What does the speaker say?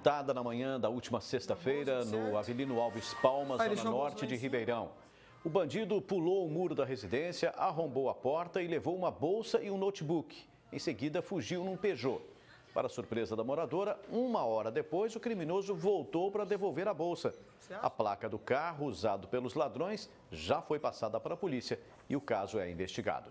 furtada na manhã da última sexta-feira no Avelino Alves Palmas, zona norte de Ribeirão. O bandido pulou o muro da residência, arrombou a porta e levou uma bolsa e um notebook. Em seguida, fugiu num Peugeot. Para surpresa da moradora, uma hora depois, o criminoso voltou para devolver a bolsa. A placa do carro usado pelos ladrões já foi passada para a polícia e o caso é investigado.